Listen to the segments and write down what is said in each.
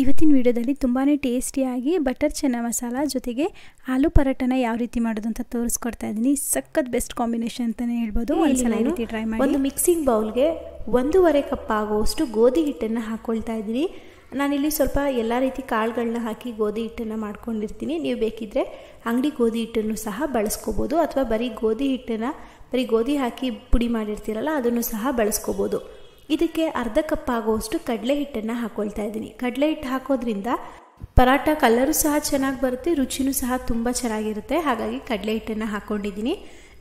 ಇವತ್ತಿನ ವಿಡಿಯೋದಲ್ಲಿ ತುಂಬಾ ಟೇಸ್ಟಿಯಾಗಿ ಬಟರ್ ಚೆನ್ನಾ ಮಸಾಲ ಜೊತೆಗೆ ಆಲೂ ಪರೋಟನ ಯಾವ ರೀತಿ ಮಾಡೋದು ಅಂತ ತೋರಿಸ್ಕೊಡ್ತಾ ಇದ್ದೀನಿ ಸಖತ್ ಬೆಸ್ಟ್ ಕಾಂಬಿನೇಷನ್ ಅಂತಲೇ ಹೇಳ್ಬೋದು ಒಂದ್ಸಲ ಈ ರೀತಿ ಟ್ರೈ ಮಾಡಿ ಒಂದು ಮಿಕ್ಸಿಂಗ್ ಬೌಲ್ಗೆ ಒಂದೂವರೆ ಕಪ್ ಆಗುವಷ್ಟು ಗೋಧಿ ಹಿಟ್ಟನ್ನು ಹಾಕ್ಕೊಳ್ತಾ ಇದ್ದೀನಿ ನಾನಿಲ್ಲಿ ಸ್ವಲ್ಪ ಎಲ್ಲ ರೀತಿ ಕಾಳುಗಳನ್ನ ಹಾಕಿ ಗೋಧಿ ಹಿಟ್ಟನ್ನು ಮಾಡ್ಕೊಂಡಿರ್ತೀನಿ ನೀವು ಬೇಕಿದ್ದರೆ ಅಂಗಡಿ ಗೋಧಿ ಹಿಟ್ಟನ್ನು ಸಹ ಬಳಸ್ಕೋಬೋದು ಅಥವಾ ಬರೀ ಗೋಧಿ ಹಿಟ್ಟನ್ನು ಬರೀ ಗೋಧಿ ಹಾಕಿ ಪುಡಿ ಮಾಡಿರ್ತೀರಲ್ಲ ಅದನ್ನು ಸಹ ಬಳಸ್ಕೋಬೋದು ಇದಕ್ಕೆ ಅರ್ಧ ಕಪ್ ಆಗುವಷ್ಟು ಕಡಲೆ ಹಿಟ್ಟನ್ನು ಹಾಕೊಳ್ತಾ ಇದ್ದೀನಿ ಕಡಲೆ ಹಿಟ್ಟು ಹಾಕೋದ್ರಿಂದ ಪರಾಟ ಕಲರು ಸಹ ಚೆನ್ನಾಗಿ ಬರುತ್ತೆ ರುಚಿನೂ ಸಹ ತುಂಬ ಚೆನ್ನಾಗಿರುತ್ತೆ ಹಾಗಾಗಿ ಕಡಲೆ ಹಿಟ್ಟನ್ನು ಹಾಕ್ಕೊಂಡಿದ್ದೀನಿ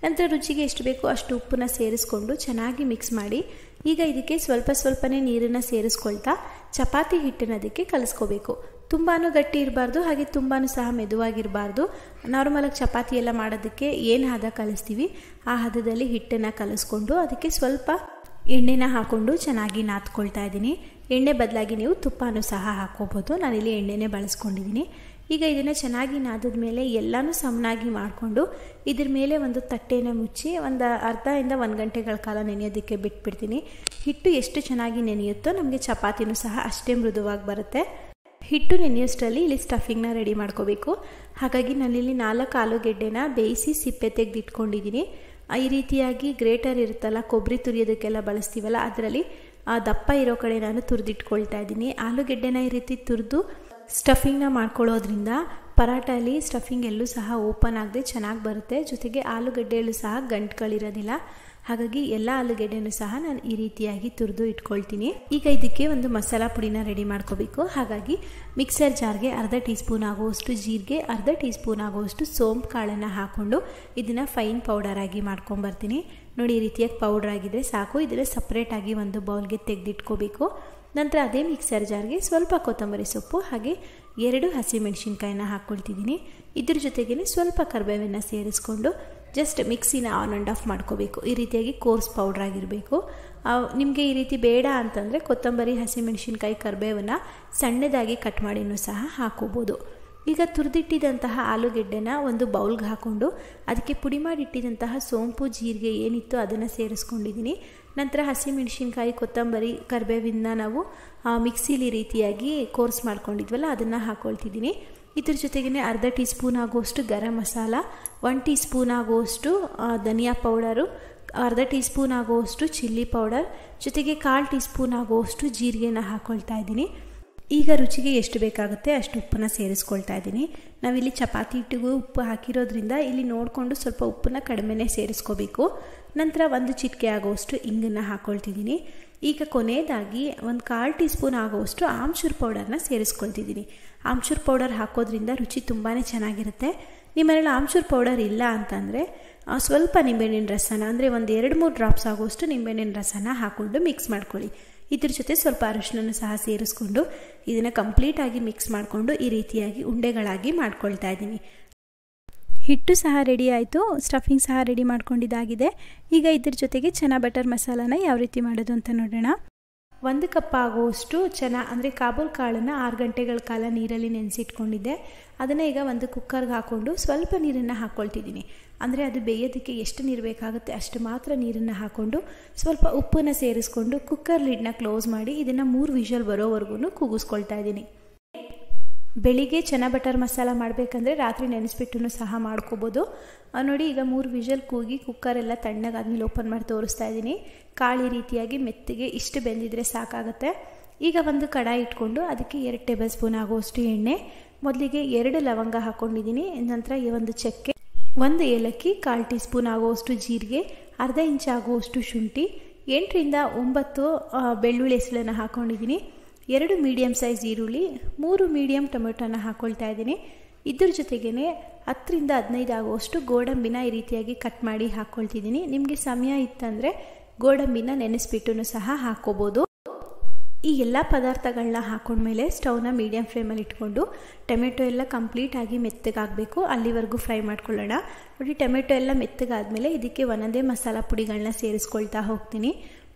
ನಂತರ ರುಚಿಗೆ ಎಷ್ಟು ಬೇಕೋ ಅಷ್ಟು ಉಪ್ಪನ್ನು ಸೇರಿಸ್ಕೊಂಡು ಚೆನ್ನಾಗಿ ಮಿಕ್ಸ್ ಮಾಡಿ ಈಗ ಇದಕ್ಕೆ ಸ್ವಲ್ಪ ಸ್ವಲ್ಪನೇ ನೀರನ್ನು ಸೇರಿಸ್ಕೊಳ್ತಾ ಚಪಾತಿ ಹಿಟ್ಟನ್ನು ಅದಕ್ಕೆ ಕಲಿಸ್ಕೋಬೇಕು ತುಂಬಾ ಗಟ್ಟಿ ಇರಬಾರ್ದು ಹಾಗೆ ತುಂಬಾ ಸಹ ಮೆದುವಾಗಿರಬಾರ್ದು ನಾರ್ಮಲಾಗಿ ಚಪಾತಿ ಎಲ್ಲ ಮಾಡೋದಕ್ಕೆ ಏನು ಹದ ಕಲಿಸ್ತೀವಿ ಆ ಹದದಲ್ಲಿ ಹಿಟ್ಟನ್ನು ಕಲಿಸ್ಕೊಂಡು ಅದಕ್ಕೆ ಸ್ವಲ್ಪ ಎಣ್ಣೆನ ಹಾಕ್ಕೊಂಡು ಚೆನ್ನಾಗಿ ನಾತ್ಕೊಳ್ತಾ ಇದ್ದೀನಿ ಎಣ್ಣೆ ಬದಲಾಗಿ ನೀವು ತುಪ್ಪನೂ ಸಹ ಹಾಕ್ಕೋಬೋದು ನಾನಿಲ್ಲಿ ಎಣ್ಣೆನೇ ಬಳಸ್ಕೊಂಡಿದ್ದೀನಿ ಈಗ ಇದನ್ನು ಚೆನ್ನಾಗಿ ನಾದಿದ ಮೇಲೆ ಎಲ್ಲನೂ ಸಮನಾಗಿ ಮಾಡಿಕೊಂಡು ಇದ್ರ ಮೇಲೆ ಒಂದು ತಟ್ಟೆನ ಮುಚ್ಚಿ ಒಂದು ಅರ್ಧದಿಂದ ಒಂದು ಗಂಟೆಗಳ ಕಾಲ ನೆನೆಯೋದಕ್ಕೆ ಬಿಟ್ಬಿಡ್ತೀನಿ ಹಿಟ್ಟು ಎಷ್ಟು ಚೆನ್ನಾಗಿ ನೆನೆಯುತ್ತೋ ನಮಗೆ ಚಪಾತಿನೂ ಸಹ ಅಷ್ಟೇ ಮೃದುವಾಗಿ ಬರುತ್ತೆ ಹಿಟ್ಟು ನೆನೆಯೋಷ್ಟರಲ್ಲಿ ಇಲ್ಲಿ ಸ್ಟಫಿಂಗ್ನ ರೆಡಿ ಮಾಡ್ಕೋಬೇಕು ಹಾಗಾಗಿ ನಾನಿಲ್ಲಿ ನಾಲ್ಕು ಆಲೂಗೆಡ್ಡೆನ ಬೇಯಿಸಿ ಸಿಪ್ಪೆ ತೆಗೆದಿಟ್ಕೊಂಡಿದ್ದೀನಿ ಈ ರೀತಿಯಾಗಿ ಗ್ರೇಟರ್ ಇರುತ್ತಲ್ಲ ಕೊಬ್ಬರಿ ತುರಿಯೋದಕ್ಕೆಲ್ಲ ಬಳಸ್ತೀವಲ್ಲ ಅದರಲ್ಲಿ ಆ ದಪ್ಪ ಇರೋ ಕಡೆ ನಾನು ತುರಿದಿಟ್ಕೊಳ್ತಾ ಇದ್ದೀನಿ ಆಲೂಗೆಡ್ಡೆನ ಈ ರೀತಿ ತುರಿದು ಸ್ಟಫಿಂಗ್ನ ಮಾಡ್ಕೊಳ್ಳೋದ್ರಿಂದ ಪರಾಟಲ್ಲಿ ಸ್ಟಫಿಂಗ್ ಎಲ್ಲೂ ಸಹ ಓಪನ್ ಆಗದೆ ಚೆನ್ನಾಗಿ ಬರುತ್ತೆ ಜೊತೆಗೆ ಆಲೂಗಡ್ಡೆಯಲ್ಲೂ ಸಹ ಗಂಟುಗಳಿರೋದಿಲ್ಲ ಹಾಗಾಗಿ ಎಲ್ಲ ಆಲೂಗೆಡ್ಡೆನೂ ಸಹ ನಾನು ಈ ರೀತಿಯಾಗಿ ತುರಿದು ಇಟ್ಕೊಳ್ತೀನಿ ಈಗ ಇದಕ್ಕೆ ಒಂದು ಮಸಾಲ ಪುಡಿನ ರೆಡಿ ಮಾಡ್ಕೋಬೇಕು ಹಾಗಾಗಿ ಮಿಕ್ಸರ್ ಜಾರ್ಗೆ ಅರ್ಧ ಟೀ ಸ್ಪೂನ್ ಆಗುವಷ್ಟು ಜೀರಿಗೆ ಅರ್ಧ ಟೀ ಸ್ಪೂನ್ ಆಗುವಷ್ಟು ಸೋಂಪು ಕಾಳನ್ನು ಹಾಕ್ಕೊಂಡು ಇದನ್ನು ಫೈನ್ ಪೌಡರಾಗಿ ಮಾಡ್ಕೊಂಬರ್ತೀನಿ ನೋಡಿ ಈ ರೀತಿಯಾಗಿ ಪೌಡರ್ ಆಗಿದ್ದರೆ ಸಾಕು ಇದನ್ನು ಸಪ್ರೇಟಾಗಿ ಒಂದು ಬೌಲ್ಗೆ ತೆಗೆದಿಟ್ಕೋಬೇಕು ನಂತರ ಅದೇ ಮಿಕ್ಸರ್ ಜಾರ್ಗೆ ಸ್ವಲ್ಪ ಕೊತ್ತಂಬರಿ ಸೊಪ್ಪು ಹಾಗೆ ಎರಡು ಹಸಿಮೆಣಸಿನ್ಕಾಯಿನ ಹಾಕ್ಕೊಳ್ತಿದ್ದೀನಿ ಇದ್ರ ಜೊತೆಗೇ ಸ್ವಲ್ಪ ಕರ್ಬೇವನ್ನು ಸೇರಿಸ್ಕೊಂಡು ಜಸ್ಟ್ ಮಿಕ್ಸಿನ ಆನ್ ಆ್ಯಂಡ್ ಆಫ್ ಮಾಡ್ಕೋಬೇಕು ಈ ರೀತಿಯಾಗಿ ಕೋರ್ಸ್ ಪೌಡರ್ ಆಗಿರಬೇಕು ನಿಮಗೆ ಈ ರೀತಿ ಬೇಡ ಅಂತಂದರೆ ಕೊತ್ತಂಬರಿ ಹಸಿಮೆಣಸಿನ್ಕಾಯಿ ಕರಿಬೇವನ್ನು ಸಣ್ಣದಾಗಿ ಕಟ್ ಮಾಡಿನೂ ಸಹ ಹಾಕೋಬೋದು ಈಗ ತುರಿದಿಟ್ಟಿದಂತಹ ಆಲೂಗೆಡ್ಡೆನ ಒಂದು ಬೌಲ್ಗೆ ಹಾಕ್ಕೊಂಡು ಅದಕ್ಕೆ ಪುಡಿ ಮಾಡಿಟ್ಟಿದಂತಹ ಸೋಂಪು ಜೀರಿಗೆ ಏನಿತ್ತು ಅದನ್ನು ಸೇರಿಸ್ಕೊಂಡಿದ್ದೀನಿ ನಂತರ ಹಸಿಮೆಣಸಿನ್ಕಾಯಿ ಕೊತ್ತಂಬರಿ ಕರಿಬೇವಿನ ನಾವು ಮಿಕ್ಸಿಲಿ ರೀತಿಯಾಗಿ ಕೋರ್ಸ್ ಮಾಡ್ಕೊಂಡಿದ್ವಲ್ಲ ಅದನ್ನು ಹಾಕ್ಕೊಳ್ತಿದ್ದೀನಿ ಇದ್ರ ಜೊತೆಗೇ ಅರ್ಧ ಟೀ ಸ್ಪೂನ್ ಆಗುವಷ್ಟು garam masala one teaspoon ಆಗುವಷ್ಟು ಧನಿಯಾ ಪೌಡರು ಅರ್ಧ ಟೀ ಸ್ಪೂನ್ ಆಗುವಷ್ಟು ಚಿಲ್ಲಿ ಪೌಡರ್ ಜೊತೆಗೆ ಕಾಲು ಟೀ ಸ್ಪೂನ್ ಆಗುವಷ್ಟು ಜೀರಿಗೆನ ಹಾಕ್ಕೊಳ್ತಾ ಇದ್ದೀನಿ ಈಗ ರುಚಿಗೆ ಎಷ್ಟು ಬೇಕಾಗುತ್ತೆ ಅಷ್ಟು ಉಪ್ಪನ್ನು ಸೇರಿಸ್ಕೊಳ್ತಾ ಇದ್ದೀನಿ ನಾವಿಲ್ಲಿ ಚಪಾತಿ ಹಿಟ್ಟಿಗೂ ಉಪ್ಪು ಹಾಕಿರೋದ್ರಿಂದ ಇಲ್ಲಿ ನೋಡಿಕೊಂಡು ಸ್ವಲ್ಪ ಉಪ್ಪನ್ನು ಕಡಿಮೆನೇ ಸೇರಿಸ್ಕೋಬೇಕು ನಂತರ ಒಂದು ಚಿಟಿಕೆ ಆಗುವಷ್ಟು ಇಂಗನ್ನು ಹಾಕ್ಕೊಳ್ತಿದ್ದೀನಿ ಈಗ ಕೊನೆಯದಾಗಿ ಒಂದು ಕಾಲು ಟೀ ಸ್ಪೂನ್ ಆಗೋವಷ್ಟು ಆಮ್ಚೂರ್ ಪೌಡರ್ನ ಸೇರಿಸ್ಕೊಳ್ತಿದ್ದೀನಿ ಆಮ್ಚೂರ್ ಪೌಡರ್ ಹಾಕೋದ್ರಿಂದ ರುಚಿ ತುಂಬಾ ಚೆನ್ನಾಗಿರುತ್ತೆ ನಿಮ್ಮನೇಲಿ ಆಮ್ಚೂರ್ ಪೌಡರ್ ಇಲ್ಲ ಅಂತಂದರೆ ಸ್ವಲ್ಪ ನಿಂಬೆಹಣ್ಣಿನ ರಸನ ಅಂದರೆ ಒಂದು ಎರಡು ಮೂರು ಡ್ರಾಪ್ಸ್ ಆಗುವಷ್ಟು ನಿಂಬೆಹಣ್ಣಿನ ರಸನ ಹಾಕ್ಕೊಂಡು ಮಿಕ್ಸ್ ಮಾಡ್ಕೊಳ್ಳಿ ಇದ್ರ ಜೊತೆ ಸ್ವಲ್ಪ ಅರಿಶಿನ ಸಹ ಸೇರಿಸ್ಕೊಂಡು ಇದನ್ನು ಕಂಪ್ಲೀಟಾಗಿ ಮಿಕ್ಸ್ ಮಾಡಿಕೊಂಡು ಈ ರೀತಿಯಾಗಿ ಉಂಡೆಗಳಾಗಿ ಮಾಡ್ಕೊಳ್ತಾ ಇದ್ದೀನಿ ಹಿಟ್ಟು ಸಹ ರೆಡಿ ಆಯಿತು ಸ್ಟಫಿಂಗ್ ಸಹ ರೆಡಿ ಮಾಡ್ಕೊಂಡಿದ್ದಾಗಿದೆ ಈಗ ಇದ್ರ ಜೊತೆಗೆ ಚೆನ್ನ ಬಟರ್ ಮಸಾಲಾನ ಯಾವ ರೀತಿ ಮಾಡೋದು ಅಂತ ನೋಡೋಣ ಒಂದು ಕಪ್ ಆಗುವಷ್ಟು ಚೆನ್ನ ಅಂದರೆ ಕಾಬೂಲ್ ಕಾಳನ್ನು ಆರು ಗಂಟೆಗಳ ಕಾಲ ನೀರಲ್ಲಿ ನೆನೆಸಿಟ್ಕೊಂಡಿದ್ದೆ ಅದನ್ನು ಈಗ ಒಂದು ಕುಕ್ಕರ್ಗೆ ಹಾಕ್ಕೊಂಡು ಸ್ವಲ್ಪ ನೀರನ್ನು ಹಾಕ್ಕೊಳ್ತಿದ್ದೀನಿ ಅಂದರೆ ಅದು ಬೇಯೋದಕ್ಕೆ ಎಷ್ಟು ನೀರು ಬೇಕಾಗುತ್ತೆ ಅಷ್ಟು ಮಾತ್ರ ನೀರನ್ನು ಹಾಕ್ಕೊಂಡು ಸ್ವಲ್ಪ ಉಪ್ಪನ್ನು ಸೇರಿಸ್ಕೊಂಡು ಕುಕ್ಕರ್ ಲಿಡ್ನ ಕ್ಲೋಸ್ ಮಾಡಿ ಇದನ್ನು ಮೂರು ವಿಷಲ್ ಬರೋವರೆಗೂ ಕೂಗಿಸ್ಕೊಳ್ತಾ ಇದ್ದೀನಿ ಬೆಳಿಗ್ಗೆ ಚೆನ್ನಾಗಿ ಬಟರ್ ಮಸಾಲ ಮಾಡಬೇಕಂದ್ರೆ ರಾತ್ರಿ ನೆನೆಸ್ಬಿಟ್ಟು ಸಹ ಮಾಡ್ಕೋಬೋದು ನೋಡಿ ಈಗ ಮೂರು ವಿಷಲ್ ಕೂಗಿ ಕುಕ್ಕರೆಲ್ಲ ತಣ್ಣಗಾದ್ಮೇಲೆ ಓಪನ್ ಮಾಡಿ ತೋರಿಸ್ತಾ ಇದ್ದೀನಿ ಕಾಳಿ ರೀತಿಯಾಗಿ ಮೆತ್ತಿಗೆ ಇಷ್ಟು ಬೆಂದಿದ್ರೆ ಸಾಕಾಗುತ್ತೆ ಈಗ ಒಂದು ಕಡಾಯಿ ಇಟ್ಕೊಂಡು ಅದಕ್ಕೆ ಎರಡು ಟೇಬಲ್ ಸ್ಪೂನ್ ಆಗುವಷ್ಟು ಎಣ್ಣೆ ಮೊದಲಿಗೆ ಎರಡು ಲವಂಗ ಹಾಕ್ಕೊಂಡಿದ್ದೀನಿ ನಂತರ ಈ ಒಂದು ಚಕ್ಕೆ ಒಂದು ಏಲಕ್ಕಿ ಕಾಲು ಟೀ ಸ್ಪೂನ್ ಆಗುವಷ್ಟು ಜೀರಿಗೆ ಅರ್ಧ ಇಂಚ್ ಆಗುವಷ್ಟು ಶುಂಠಿ ಎಂಟರಿಂದ ಒಂಬತ್ತು ಬೆಳ್ಳುಳ್ಳಿ ಹೆಸಳನ್ನು ಹಾಕ್ಕೊಂಡಿದ್ದೀನಿ ಎರಡು ಮೀಡಿಯಂ ಸೈಜ್ ಈರುಳ್ಳಿ ಮೂರು ಮೀಡಿಯಂ ಟೊಮೆಟೊನ ಹಾಕ್ಕೊಳ್ತಾ ಇದ್ದೀನಿ ಇದ್ರ ಜೊತೆಗೇ ಹತ್ತರಿಂದ ಹದಿನೈದು ಆಗುವಷ್ಟು ಗೋಡಂಬಿನ ಈ ರೀತಿಯಾಗಿ ಕಟ್ ಮಾಡಿ ಹಾಕ್ಕೊಳ್ತಿದ್ದೀನಿ ನಿಮಗೆ ಸಮಯ ಇತ್ತಂದರೆ ಗೋಡಂಬಿನ ನೆನೆಸ್ಬಿಟ್ಟು ಸಹ ಹಾಕ್ಕೋಬೋದು ಈ ಎಲ್ಲ ಪದಾರ್ಥಗಳನ್ನ ಹಾಕೊಂಡ್ಮೇಲೆ ಸ್ಟವ್ನ ಮೀಡಿಯಂ ಫ್ಲೇಮಲ್ಲಿ ಇಟ್ಕೊಂಡು ಟೊಮೆಟೊ ಎಲ್ಲ ಕಂಪ್ಲೀಟಾಗಿ ಮೆತ್ತಗಾಗಬೇಕು ಅಲ್ಲಿವರೆಗೂ ಫ್ರೈ ಮಾಡ್ಕೊಳ್ಳೋಣ ನೋಡಿ ಟೊಮೆಟೊ ಎಲ್ಲ ಮೆತ್ತಗಾದ್ಮೇಲೆ ಇದಕ್ಕೆ ಒಂದೊಂದೇ ಮಸಾಲ ಪುಡಿಗಳನ್ನ ಸೇರಿಸ್ಕೊಳ್ತಾ ಹೋಗ್ತೀನಿ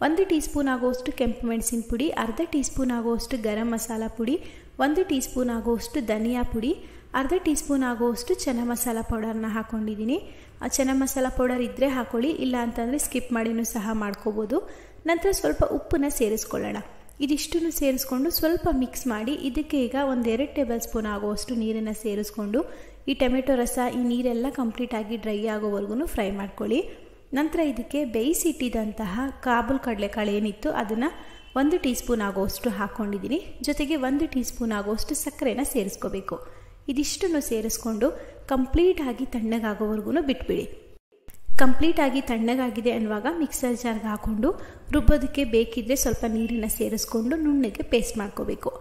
ಒಂದು ಟೀ ಸ್ಪೂನ್ ಆಗುವಷ್ಟು ಕೆಂಪು ಮೆಣಸಿನ ಪುಡಿ ಅರ್ಧ ಟೀ ಸ್ಪೂನ್ ಆಗುವಷ್ಟು ಗರಂ ಮಸಾಲ ಪುಡಿ ಒಂದು ಟೀ ಸ್ಪೂನ್ ಆಗುವಷ್ಟು ಧನಿಯಾ ಪುಡಿ ಅರ್ಧ ಟೀ ಸ್ಪೂನ್ ಆಗುವಷ್ಟು ಚೆನ್ನ ಮಸಾಲ ಪೌಡರ್ನ ಹಾಕ್ಕೊಂಡಿದ್ದೀನಿ ಆ ಚೆನ್ನ ಮಸಾಲ ಪೌಡರ್ ಇದ್ದರೆ ಹಾಕೊಳ್ಳಿ ಇಲ್ಲ ಅಂತಂದರೆ ಸ್ಕಿಪ್ ಮಾಡಿನೂ ಸಹ ಮಾಡ್ಕೋಬೋದು ನಂತರ ಸ್ವಲ್ಪ ಉಪ್ಪನ್ನ ಸೇರಿಸ್ಕೊಳ್ಳೋಣ ಇದಿಷ್ಟನ್ನು ಸೇರಿಸ್ಕೊಂಡು ಸ್ವಲ್ಪ ಮಿಕ್ಸ್ ಮಾಡಿ ಇದಕ್ಕೆ ಈಗ ಎರಡು ಟೇಬಲ್ ಸ್ಪೂನ್ ಆಗುವಷ್ಟು ನೀರನ್ನು ಸೇರಿಸ್ಕೊಂಡು ಈ ಟೊಮೆಟೊ ರಸ ಈ ನೀರೆಲ್ಲ ಕಂಪ್ಲೀಟಾಗಿ ಡ್ರೈ ಆಗೋವರೆಗೂ ಫ್ರೈ ಮಾಡ್ಕೊಳ್ಳಿ ನಂತರ ಇದಕ್ಕೆ ಬೇಯಿಸಿಟ್ಟಿದಂತಹ ಕಾಬುಲ್ ಕಡಲೆಕಾಳು ಏನಿತ್ತು ಅದನ್ನು ಒಂದು ಟೀ ಸ್ಪೂನ್ ಆಗೋಷ್ಟು ಹಾಕ್ಕೊಂಡಿದ್ದೀನಿ ಜೊತೆಗೆ ಒಂದು ಟೀ ಸ್ಪೂನ್ ಆಗೋಷ್ಟು ಸಕ್ಕರೆನ ಸೇರಿಸ್ಕೋಬೇಕು ಇದಿಷ್ಟನ್ನು ಸೇರಿಸ್ಕೊಂಡು ಕಂಪ್ಲೀಟಾಗಿ ತಣ್ಣಗಾಗೋವರೆಗೂ ಬಿಟ್ಬಿಡಿ ಕಂಪ್ಲೀಟಾಗಿ ತಣ್ಣಗಾಗಿದೆ ಅನ್ನುವಾಗ ಮಿಕ್ಸರ್ ಜಾರ್ಗೆ ಹಾಕ್ಕೊಂಡು ರುಬ್ಬೋದಕ್ಕೆ ಬೇಕಿದ್ದರೆ ಸ್ವಲ್ಪ ನೀರನ್ನು ಸೇರಿಸ್ಕೊಂಡು ನುಣ್ಣಗೆ ಪೇಸ್ಟ್ ಮಾಡ್ಕೋಬೇಕು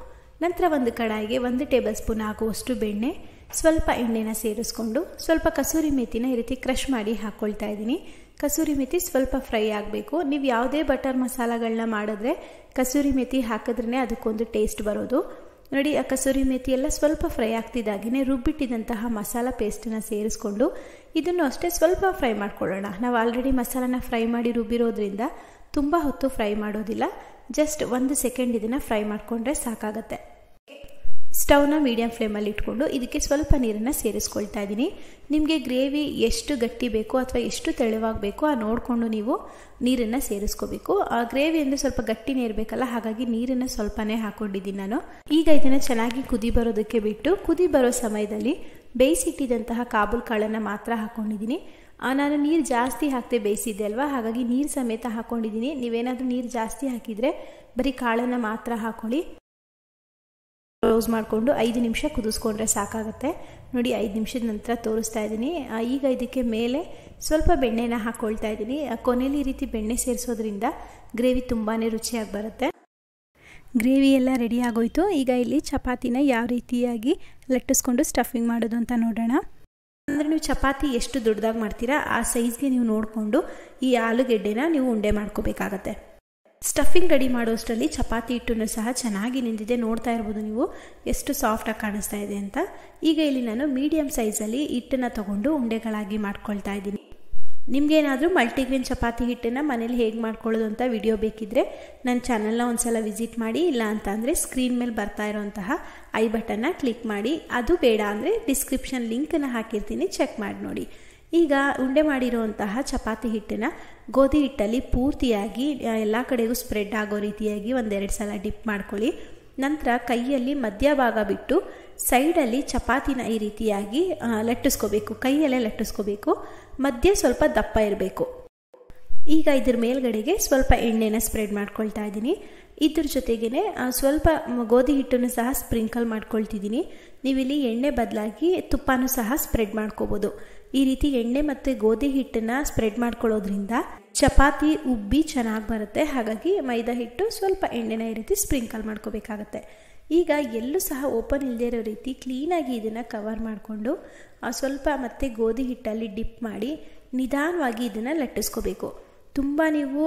ನಂತರ ಒಂದು ಕಡಾಯಿಗೆ ಒಂದು ಟೇಬಲ್ ಸ್ಪೂನ್ ಆಗುವಷ್ಟು ಬೆಣ್ಣೆ ಸ್ವಲ್ಪ ಎಣ್ಣೆನ ಸೇರಿಸ್ಕೊಂಡು ಸ್ವಲ್ಪ ಕಸೂರಿ ಮೇಥಿನ ಈ ರೀತಿ ಕ್ರಷ್ ಮಾಡಿ ಹಾಕ್ಕೊಳ್ತಾ ಇದ್ದೀನಿ ಕಸೂರಿ ಮೆತಿ ಸ್ವಲ್ಪ ಫ್ರೈ ಆಗಬೇಕು ನೀವು ಯಾವುದೇ ಬಟರ್ ಮಸಾಲಗಳನ್ನ ಮಾಡಿದ್ರೆ ಕಸೂರಿ ಮೆತಿ ಹಾಕಿದ್ರೇ ಅದಕ್ಕೊಂದು ಟೇಸ್ಟ್ ಬರೋದು ನೋಡಿ ಆ ಕಸೂರಿ ಮೆತಿ ಎಲ್ಲ ಸ್ವಲ್ಪ ಫ್ರೈ ಆಗ್ತಿದ್ದಾಗೇ ರುಬ್ಬಿಟ್ಟಿದಂತಹ ಮಸಾಲ ಪೇಸ್ಟನ್ನು ಸೇರಿಸ್ಕೊಂಡು ಇದನ್ನು ಅಷ್ಟೇ ಸ್ವಲ್ಪ ಫ್ರೈ ಮಾಡ್ಕೊಳ್ಳೋಣ ನಾವು ಆಲ್ರೆಡಿ ಮಸಾಲನ ಫ್ರೈ ಮಾಡಿ ರುಬ್ಬಿರೋದ್ರಿಂದ ತುಂಬ ಹೊತ್ತು ಫ್ರೈ ಮಾಡೋದಿಲ್ಲ ಜಸ್ಟ್ ಒಂದು ಸೆಕೆಂಡ್ ಇದನ್ನು ಫ್ರೈ ಮಾಡಿಕೊಂಡ್ರೆ ಸಾಕಾಗತ್ತೆ ಸ್ಟವ್ನ ಮೀಡಿಯಂ ಫ್ಲೇಮಲ್ಲಿ ಇಟ್ಕೊಂಡು ಇದಕ್ಕೆ ಸ್ವಲ್ಪ ನೀರನ್ನು ಸೇರಿಸ್ಕೊಳ್ತಾ ಇದ್ದೀನಿ ನಿಮಗೆ ಗ್ರೇವಿ ಎಷ್ಟು ಗಟ್ಟಿ ಬೇಕು ಅಥವಾ ಎಷ್ಟು ತೆಳುವಾಗಬೇಕು ಆ ನೋಡಿಕೊಂಡು ನೀವು ನೀರನ್ನು ಸೇರಿಸ್ಕೋಬೇಕು ಆ ಗ್ರೇವಿ ಅಂದರೆ ಸ್ವಲ್ಪ ಗಟ್ಟಿನೇ ಇರಬೇಕಲ್ಲ ಹಾಗಾಗಿ ನೀರನ್ನು ಸ್ವಲ್ಪನೇ ಹಾಕೊಂಡಿದ್ದೀನಿ ನಾನು ಈಗ ಇದನ್ನು ಚೆನ್ನಾಗಿ ಕುದಿ ಬರೋದಕ್ಕೆ ಬಿಟ್ಟು ಕುದಿ ಬರೋ ಸಮಯದಲ್ಲಿ ಬೇಯಿಸಿಟ್ಟಿದಂತಹ ಕಾಬುಲ್ ಕಾಳನ್ನು ಮಾತ್ರ ಹಾಕ್ಕೊಂಡಿದ್ದೀನಿ ನಾನು ನೀರು ಜಾಸ್ತಿ ಹಾಕ್ತೇ ಬೇಯಿಸಿದ್ದೆ ಅಲ್ವಾ ಹಾಗಾಗಿ ನೀರು ಸಮೇತ ಹಾಕೊಂಡಿದ್ದೀನಿ ನೀವೇನಾದರೂ ನೀರು ಜಾಸ್ತಿ ಹಾಕಿದರೆ ಬರೀ ಕಾಳನ್ನು ಮಾತ್ರ ಹಾಕೊಳ್ಳಿ ಕ್ಲೋಸ್ ಮಾಡಿಕೊಂಡು ಐದು ನಿಮಿಷ ಕುದಿಸ್ಕೊಂಡ್ರೆ ಸಾಕಾಗುತ್ತೆ ನೋಡಿ ಐದು ನಿಮಿಷದ ನಂತರ ತೋರಿಸ್ತಾ ಇದ್ದೀನಿ ಈಗ ಇದಕ್ಕೆ ಮೇಲೆ ಸ್ವಲ್ಪ ಬೆಣ್ಣೆನ ಹಾಕ್ಕೊಳ್ತಾ ಇದ್ದೀನಿ ಕೊನೆಯಲ್ಲಿ ಈ ರೀತಿ ಬೆಣ್ಣೆ ಸೇರಿಸೋದ್ರಿಂದ ಗ್ರೇವಿ ತುಂಬಾ ರುಚಿಯಾಗಿ ಬರುತ್ತೆ ಗ್ರೇವಿ ಎಲ್ಲ ರೆಡಿ ಆಗೋಯ್ತು ಈಗ ಇಲ್ಲಿ ಚಪಾತಿನ ಯಾವ ರೀತಿಯಾಗಿ ಲಟ್ಟಿಸ್ಕೊಂಡು ಸ್ಟಫಿಂಗ್ ಮಾಡೋದು ಅಂತ ನೋಡೋಣ ಅಂದರೆ ನೀವು ಚಪಾತಿ ಎಷ್ಟು ದೊಡ್ಡದಾಗಿ ಮಾಡ್ತೀರಾ ಆ ಸೈಜ್ಗೆ ನೀವು ನೋಡಿಕೊಂಡು ಈ ಆಲೂಗೆಡ್ಡೆನ ನೀವು ಉಂಡೆ ಮಾಡ್ಕೋಬೇಕಾಗತ್ತೆ ಸ್ಟಫಿಂಗ್ ರೆಡಿ ಮಾಡೋಷ್ಟರಲ್ಲಿ ಚಪಾತಿ ಹಿಟ್ಟನ್ನು ಸಹ ಚೆನ್ನಾಗಿ ನಿಂತಿದೆ ನೋಡ್ತಾ ಇರ್ಬೋದು ನೀವು ಎಷ್ಟು ಸಾಫ್ಟಾಗಿ ಕಾಣಿಸ್ತಾ ಇದೆ ಅಂತ ಈಗ ಇಲ್ಲಿ ನಾನು ಮೀಡಿಯಮ್ ಸೈಜಲ್ಲಿ ಹಿಟ್ಟನ್ನು ತಗೊಂಡು ಉಂಡೆಗಳಾಗಿ ಮಾಡ್ಕೊಳ್ತಾ ಇದ್ದೀನಿ ನಿಮಗೇನಾದರೂ ಮಲ್ಟಿಗ್ರೀನ್ ಚಪಾತಿ ಹಿಟ್ಟನ್ನು ಮನೇಲಿ ಹೇಗೆ ಮಾಡ್ಕೊಳ್ಳೋದು ಅಂತ ವಿಡಿಯೋ ಬೇಕಿದ್ದರೆ ನನ್ನ ಚಾನಲ್ನ ಒಂದು ಸಲ ವಿಸಿಟ್ ಮಾಡಿ ಇಲ್ಲ ಅಂತ ಅಂದರೆ ಸ್ಕ್ರೀನ್ ಮೇಲೆ ಬರ್ತಾ ಇರುವಂತಹ ಐ ಬಟನ್ನ ಕ್ಲಿಕ್ ಮಾಡಿ ಅದು ಬೇಡ ಅಂದರೆ ಡಿಸ್ಕ್ರಿಪ್ಷನ್ ಲಿಂಕನ್ನು ಹಾಕಿರ್ತೀನಿ ಚೆಕ್ ಮಾಡಿ ನೋಡಿ ಈಗ ಉಂಡೆ ಮಾಡಿರುವಂತಹ ಚಪಾತಿ ಹಿಟ್ಟನ್ನು ಗೋಧಿ ಹಿಟ್ಟಲ್ಲಿ ಪೂರ್ತಿಯಾಗಿ ಎಲ್ಲ ಕಡೆಗೂ ಸ್ಪ್ರೆಡ್ ಆಗೋ ರೀತಿಯಾಗಿ ಒಂದೆರಡು ಸಲ ಡಿಪ್ ಮಾಡ್ಕೊಳ್ಳಿ ನಂತರ ಕೈಯಲ್ಲಿ ಮಧ್ಯ ಭಾಗ ಬಿಟ್ಟು ಸೈಡಲ್ಲಿ ಚಪಾತಿನ ಈ ರೀತಿಯಾಗಿ ಲಟ್ಟಿಸ್ಕೋಬೇಕು ಕೈಯಲ್ಲೇ ಲಟ್ಟಿಸ್ಕೋಬೇಕು ಮಧ್ಯೆ ಸ್ವಲ್ಪ ದಪ್ಪ ಇರಬೇಕು ಈಗ ಇದ್ರ ಮೇಲ್ಗಡೆಗೆ ಸ್ವಲ್ಪ ಎಣ್ಣೆನ ಸ್ಪ್ರೆಡ್ ಮಾಡ್ಕೊಳ್ತಾ ಇದ್ದೀನಿ ಇದ್ರ ಜೊತೆಗೇ ಸ್ವಲ್ಪ ಗೋಧಿ ಹಿಟ್ಟನ್ನು ಸಹ ಸ್ಪ್ರಿಂಕಲ್ ಮಾಡ್ಕೊಳ್ತಿದ್ದೀನಿ ನೀವಿಲ್ಲಿ ಎಣ್ಣೆ ಬದಲಾಗಿ ತುಪ್ಪನೂ ಸಹ ಸ್ಪ್ರೆಡ್ ಮಾಡ್ಕೋಬೋದು ಈ ರೀತಿ ಎಣ್ಣೆ ಮತ್ತು ಗೋಧಿ ಹಿಟ್ಟನ್ನು ಸ್ಪ್ರೆಡ್ ಮಾಡ್ಕೊಳ್ಳೋದ್ರಿಂದ ಚಪಾತಿ ಉಬ್ಬಿ ಚೆನ್ನಾಗಿ ಬರುತ್ತೆ ಹಾಗಾಗಿ ಮೈದಾ ಹಿಟ್ಟು ಸ್ವಲ್ಪ ಎಣ್ಣೆನ ಈ ರೀತಿ ಸ್ಪ್ರಿಂಕಲ್ ಮಾಡ್ಕೋಬೇಕಾಗತ್ತೆ ಈಗ ಎಲ್ಲೂ ಸಹ ಓಪನ್ ಇಲ್ಲದೇ ಇರೋ ರೀತಿ ಕ್ಲೀನಾಗಿ ಇದನ್ನು ಕವರ್ ಮಾಡಿಕೊಂಡು ಸ್ವಲ್ಪ ಮತ್ತೆ ಗೋಧಿ ಹಿಟ್ಟಲ್ಲಿ ಡಿಪ್ ಮಾಡಿ ನಿಧಾನವಾಗಿ ಇದನ್ನು ಲಟ್ಟಿಸ್ಕೋಬೇಕು ತುಂಬ ನೀವು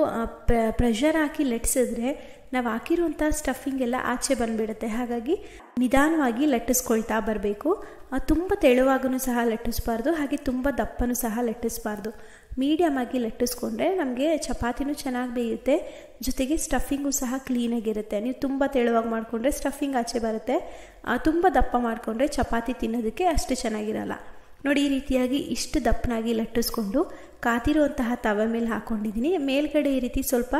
ಪ್ರ ಪ್ರೆಷರ್ ಹಾಕಿ ಲಟ್ಟಿಸಿದ್ರೆ ನಾವು ಹಾಕಿರುವಂಥ ಸ್ಟಫಿಂಗ್ ಎಲ್ಲ ಆಚೆ ಬಂದುಬಿಡುತ್ತೆ ಹಾಗಾಗಿ ನಿಧಾನವಾಗಿ ಲಟ್ಟಿಸ್ಕೊಳ್ತಾ ಬರಬೇಕು ತುಂಬ ತೆಳುವಾಗೂ ಸಹ ಲಟ್ಟಿಸ್ಬಾರ್ದು ಹಾಗೆ ತುಂಬ ದಪ್ಪನೂ ಸಹ ಲಟ್ಟಿಸ್ಬಾರ್ದು ಮೀಡಿಯಮ್ ಆಗಿ ಲಟ್ಟಿಸ್ಕೊಂಡ್ರೆ ನಮಗೆ ಚಪಾತಿನೂ ಚೆನ್ನಾಗಿ ಬೇಯುತ್ತೆ ಜೊತೆಗೆ ಸ್ಟಫಿಂಗು ಸಹ ಕ್ಲೀನಾಗಿರುತ್ತೆ ನೀವು ತುಂಬ ತೆಳುವಾಗಿ ಮಾಡಿಕೊಂಡ್ರೆ ಸ್ಟಫಿಂಗ್ ಆಚೆ ಬರುತ್ತೆ ತುಂಬ ದಪ್ಪ ಮಾಡಿಕೊಂಡ್ರೆ ಚಪಾತಿ ತಿನ್ನೋದಕ್ಕೆ ಅಷ್ಟು ಚೆನ್ನಾಗಿರಲ್ಲ ನೋಡಿ ಈ ರೀತಿಯಾಗಿ ಇಷ್ಟು ದಪ್ಪನಾಗಿ ಲಟ್ಟಿಸ್ಕೊಂಡು ಕಾತಿರುವಂತಹ ತವೆ ಮೇಲೆ ಹಾಕ್ಕೊಂಡಿದ್ದೀನಿ ಮೇಲ್ಗಡೆ ಈ ರೀತಿ ಸ್ವಲ್ಪ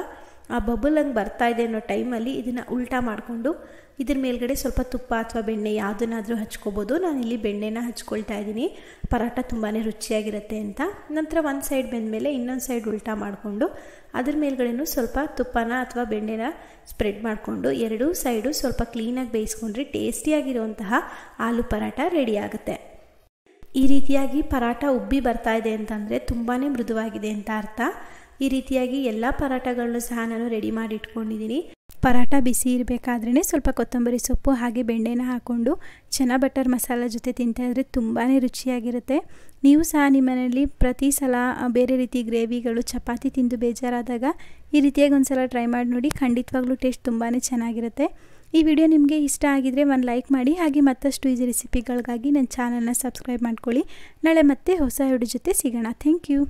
ಆ ಬಬಲ್ ಹಂಗೆ ಬರ್ತಾ ಇದೆ ಅನ್ನೋ ಟೈಮಲ್ಲಿ ಇದನ್ನು ಉಲ್ಟಾ ಮಾಡಿಕೊಂಡು ಇದ್ರ ಮೇಲ್ಗಡೆ ಸ್ವಲ್ಪ ತುಪ್ಪ ಅಥವಾ ಬೆಣ್ಣೆ ಯಾವುದನ್ನಾದರೂ ಹಚ್ಕೋಬೋದು ನಾನು ಇಲ್ಲಿ ಬೆಣ್ಣೆನ ಹಚ್ಕೊಳ್ತಾ ಇದ್ದೀನಿ ಪರಾಟ ತುಂಬಾ ರುಚಿಯಾಗಿರುತ್ತೆ ಅಂತ ನಂತರ ಒಂದು ಸೈಡ್ ಮೇಲೆ ಇನ್ನೊಂದು ಸೈಡ್ ಉಲ್ಟಾ ಮಾಡಿಕೊಂಡು ಅದ್ರ ಮೇಲ್ಗಡೆನೂ ಸ್ವಲ್ಪ ತುಪ್ಪನ ಅಥವಾ ಬೆಣ್ಣೆನ ಸ್ಪ್ರೆಡ್ ಮಾಡಿಕೊಂಡು ಎರಡೂ ಸೈಡು ಸ್ವಲ್ಪ ಕ್ಲೀನಾಗಿ ಬೇಯಿಸ್ಕೊಂಡ್ರೆ ಟೇಸ್ಟಿಯಾಗಿರುವಂತಹ ಆಲೂ ಪರಾಟ ರೆಡಿ ಆಗುತ್ತೆ ಈ ರೀತಿಯಾಗಿ ಪರಾಟ ಉಬ್ಬಿ ಬರ್ತಾ ಇದೆ ಅಂತಂದರೆ ತುಂಬಾ ಮೃದುವಾಗಿದೆ ಅಂತ ಅರ್ಥ ಈ ರೀತಿಯಾಗಿ ಎಲ್ಲ ಪರಾಟಗಳನ್ನು ಸಹ ನಾನು ರೆಡಿ ಮಾಡಿ ಇಟ್ಕೊಂಡಿದ್ದೀನಿ ಪರಾಟ ಬಿಸಿ ಇರಬೇಕಾದ್ರೆ ಸ್ವಲ್ಪ ಕೊತ್ತಂಬರಿ ಸೊಪ್ಪು ಹಾಗೆ ಬೆಣ್ಣೆನ ಹಾಕ್ಕೊಂಡು ಚೆನ್ನ ಬಟರ್ ಮಸಾಲ ಜೊತೆ ತಿಂತಾ ಇದ್ರೆ ತುಂಬಾ ರುಚಿಯಾಗಿರುತ್ತೆ ನೀವು ಸಹ ನಿಮ್ಮನೇಲಿ ಪ್ರತಿ ಸಲ ಬೇರೆ ರೀತಿ ಗ್ರೇವಿಗಳು ಚಪಾತಿ ತಿಂದು ಬೇಜಾರಾದಾಗ ಈ ರೀತಿಯಾಗಿ ಒಂದು ಸಲ ಟ್ರೈ ಮಾಡಿ ನೋಡಿ ಖಂಡಿತವಾಗ್ಲೂ ಟೇಸ್ಟ್ ತುಂಬಾ ಚೆನ್ನಾಗಿರುತ್ತೆ ಈ ವಿಡಿಯೋ ನಿಮಗೆ ಇಷ್ಟ ಆಗಿದರೆ ಒಂದು ಲೈಕ್ ಮಾಡಿ ಹಾಗೆ ಮತ್ತಷ್ಟು ಈಜಿ ರೆಸಿಪಿಗಳಿಗಾಗಿ ನನ್ನ ಚಾನಲ್ನ ಸಬ್ಸ್ಕ್ರೈಬ್ ಮಾಡ್ಕೊಳ್ಳಿ ನಾಳೆ ಮತ್ತೆ ಹೊಸ ವಿಡಿಯೋ ಜೊತೆ ಸಿಗೋಣ ಥ್ಯಾಂಕ್ ಯು